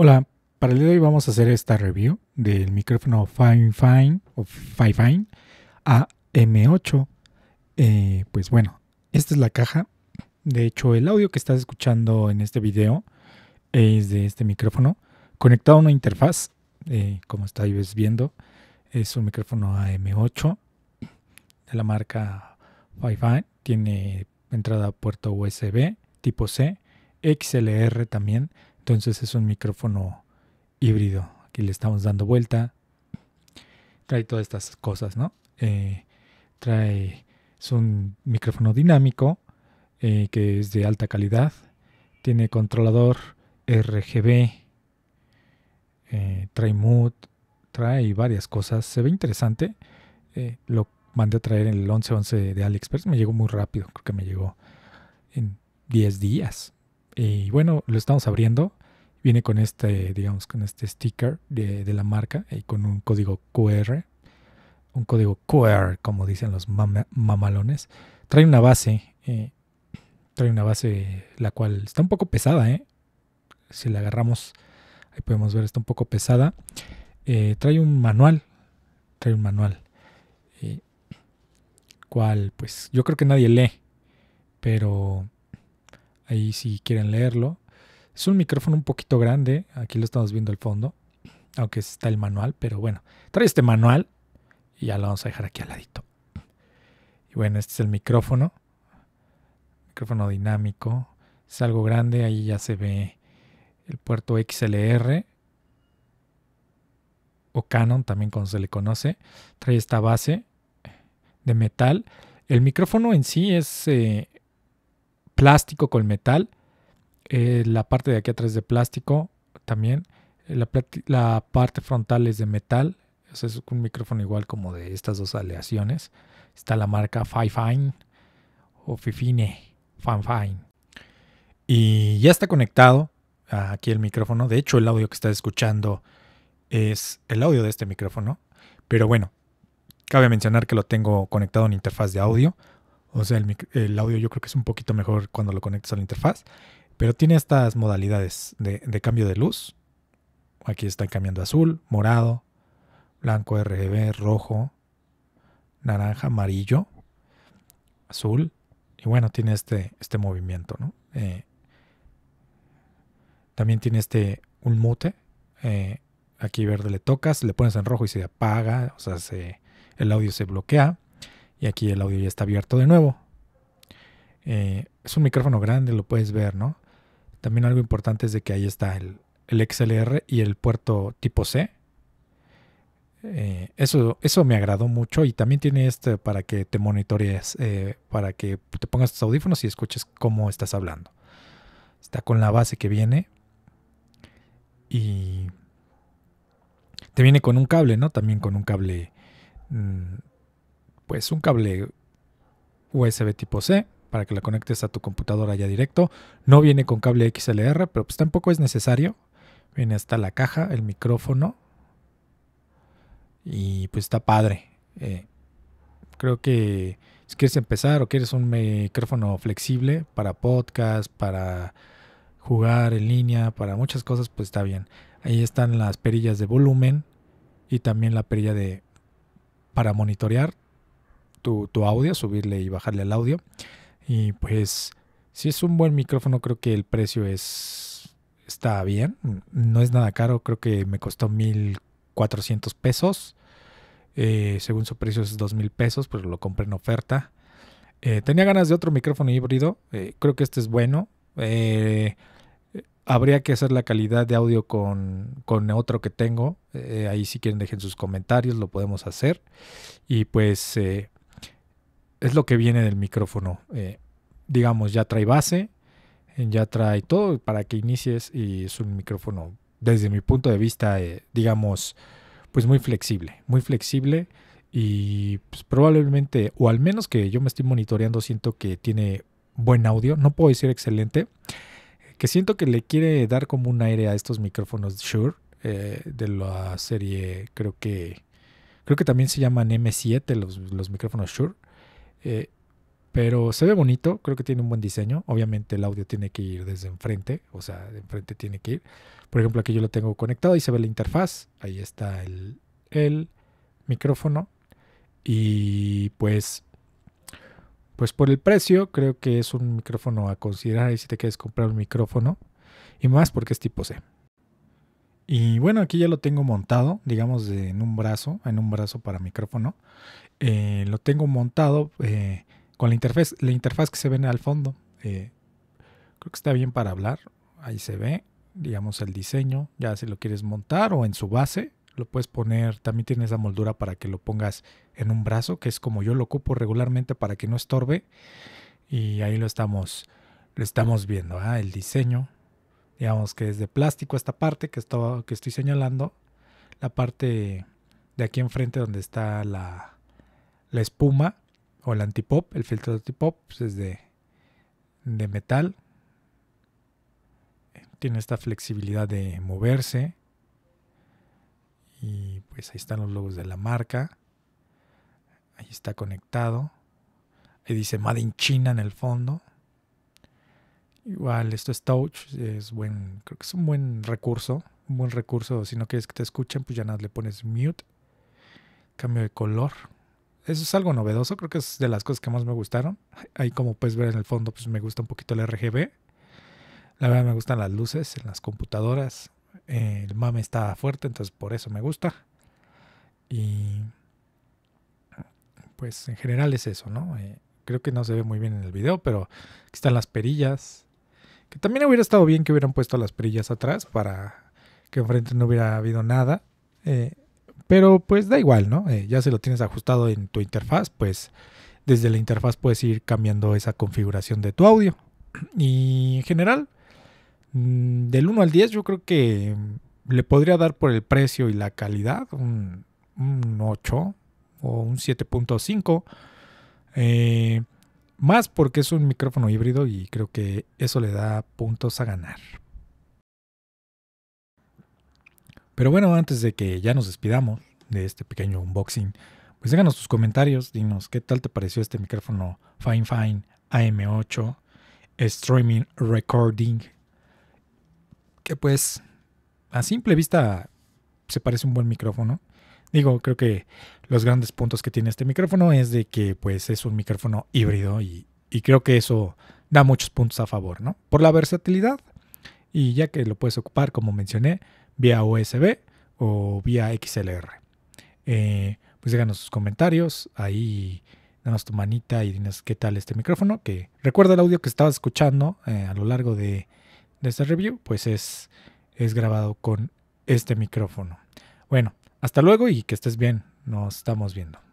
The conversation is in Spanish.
Hola, para el día de hoy vamos a hacer esta review del micrófono Fine Fine o Fine AM8. Eh, pues bueno, esta es la caja. De hecho, el audio que estás escuchando en este video es de este micrófono conectado a una interfaz. Eh, como estáis viendo, es un micrófono AM8 de la marca Fine. Tiene entrada puerto USB tipo C, XLR también. Entonces es un micrófono híbrido. Aquí le estamos dando vuelta. Trae todas estas cosas, ¿no? Eh, trae. Es un micrófono dinámico eh, que es de alta calidad. Tiene controlador RGB. Eh, trae mood. Trae varias cosas. Se ve interesante. lo mandé a traer en el 1111 de AliExpress. Me llegó muy rápido. Creo que me llegó en 10 días. Y bueno, lo estamos abriendo. Viene con este, digamos, con este sticker de, la marca y eh, con un código QR. Un código QR, como dicen los mamalones. Trae una base. Eh, trae una base la cual está un poco pesada, ¿eh? Si la agarramos, ahí podemos ver, está un poco pesada. Eh, trae un manual. Trae un manual. Eh, cual, pues, yo creo que nadie lee. Pero ahí si quieren leerlo, es un micrófono un poquito grande, aquí lo estamos viendo al fondo, aunque está el manual, pero bueno, trae este manual y ya lo vamos a dejar aquí al ladito. Y bueno, este es el micrófono, micrófono dinámico, es algo grande, ahí ya se ve el puerto XLR o Canon, también como se le conoce, trae esta base de metal. El micrófono en sí es eh, plástico con metal eh, la parte de aquí atrás de plástico también. Eh, la, parte frontal es de metal. es un micrófono igual como de estas dos aleaciones. Está la marca Fifine o Fifine, Fanfine. Y ya está conectado aquí el micrófono. De hecho, el audio que estás escuchando es el audio de este micrófono. Pero bueno, cabe mencionar que lo tengo conectado en interfaz de audio. O sea, el, el audio yo creo que es un poquito mejor cuando lo conectas a la interfaz. Pero tiene estas modalidades de, cambio de luz. Aquí están cambiando azul, morado, blanco RGB, rojo, naranja, amarillo, azul. Y bueno, tiene este, este movimiento, ¿no? Eh, también tiene este un mute. Eh, aquí verde le tocas, le pones en rojo y se apaga, o sea, el audio se bloquea. Y aquí el audio ya está abierto de nuevo. Eh, es un micrófono grande, lo puedes ver, ¿no? También algo importante es de que ahí está el, el XLR y el puerto tipo C. Eh, eso, eso me agradó mucho y también tiene este para que te monitorees, eh, para que te pongas tus audífonos y escuches cómo estás hablando. Está con la base que viene y te viene con un cable, ¿no? También con un cable, mm, pues un cable USB tipo C para que la conectes a tu computadora ya directo. No viene con cable XLR, pero pues tampoco es necesario. Viene hasta la caja, el micrófono. Y pues está padre. Eh, creo que si quieres empezar o quieres un micrófono flexible para podcast, para jugar en línea, para muchas cosas, pues está bien. Ahí están las perillas de volumen y también la perilla de para monitorear tu, tu audio, subirle y bajarle el audio. Y pues, si es un buen micrófono, creo que el precio es está bien. No es nada caro, creo que me costó 1.400 pesos. Eh, según su precio es 2.000 pesos, pero lo compré en oferta. Eh, tenía ganas de otro micrófono híbrido, eh, creo que este es bueno. habría que hacer la calidad de audio con, con otro que tengo. ahí si quieren dejen sus comentarios, lo podemos hacer. Y pues es lo que viene del micrófono. Eh, digamos, ya trae base, ya trae todo para que inicies y es un micrófono, desde mi punto de vista, eh, digamos, pues muy flexible, muy flexible y pues, probablemente, o al menos que yo me estoy monitoreando, siento que tiene buen audio, no puedo decir excelente, que siento que le quiere dar como un aire a estos micrófonos Shure eh, de la serie, creo que creo que también se llaman M7 los, los micrófonos Shure. Eh, pero se ve bonito, creo que tiene un buen diseño. Obviamente el audio tiene que ir desde enfrente, o sea, de enfrente tiene que ir. Por ejemplo, aquí yo lo tengo conectado y se ve la interfaz. Ahí está el, el micrófono. Y pues, pues por el precio, creo que es un micrófono a considerar y si te quieres comprar un micrófono. Y más porque es tipo C. Y bueno, aquí ya lo tengo montado, digamos, en un brazo, en un brazo para micrófono. Eh, lo tengo montado eh, con la interfaz, la interfaz que se ve al fondo. Eh, creo que está bien para hablar. Ahí se ve, digamos, el diseño. Ya si lo quieres montar o en su base, lo puedes poner. También tiene esa moldura para que lo pongas en un brazo, que es como yo lo ocupo regularmente para que no estorbe. Y ahí lo estamos, lo estamos viendo, ah, el diseño digamos que es de plástico esta parte que, estaba que estoy señalando, la parte de aquí enfrente donde está la, espuma o el antipop, el filtro de antipop, pues, es de, de metal, eh, tiene esta flexibilidad de moverse y pues ahí están los logos de la marca, ahí está conectado, ahí dice Made in China en el fondo. Igual, esto es touch, es buen, creo que es un buen recurso, un buen recurso. Si no quieres que te escuchen, pues ya nada, le pones mute, cambio de color. Eso es algo novedoso, creo que es de las cosas que más me gustaron. Ahí como puedes ver en el fondo, pues me gusta un poquito el RGB. La verdad me gustan las luces en las computadoras. el mame está fuerte, entonces por eso me gusta. Y pues en general es eso, ¿no? Eh, creo que no se ve muy bien en el video, pero aquí están las perillas. Que también hubiera estado bien que hubieran puesto las perillas atrás para que enfrente no hubiera habido nada. Eh, pero pues da igual, ¿no? Eh, ya se lo tienes ajustado en tu interfaz, pues desde la interfaz puedes ir cambiando esa configuración de tu audio. Y en general, mm, del 1 al 10 yo creo que le podría dar por el precio y la calidad un, un 8 o un 7.5. Eh, más porque es un micrófono híbrido y creo que eso le da puntos a ganar. Pero bueno, antes de que ya nos despidamos de este pequeño unboxing, pues déjanos tus comentarios, dinos qué tal te pareció este micrófono Fine Fine AM8 Streaming Recording. Que pues a simple vista se parece un buen micrófono. Digo, creo que los grandes puntos que tiene este micrófono es de que pues es un micrófono híbrido y, creo que eso da muchos puntos a favor, ¿no? Por la versatilidad y ya que lo puedes ocupar, como mencioné, vía USB o vía XLR. Eh, pues déjanos sus comentarios, ahí danos tu manita y dinos qué tal este micrófono, que recuerda el audio que estabas escuchando eh, a lo largo de, de esta review, pues es, es grabado con este micrófono. Bueno, hasta luego y que estés bien. Nos estamos viendo.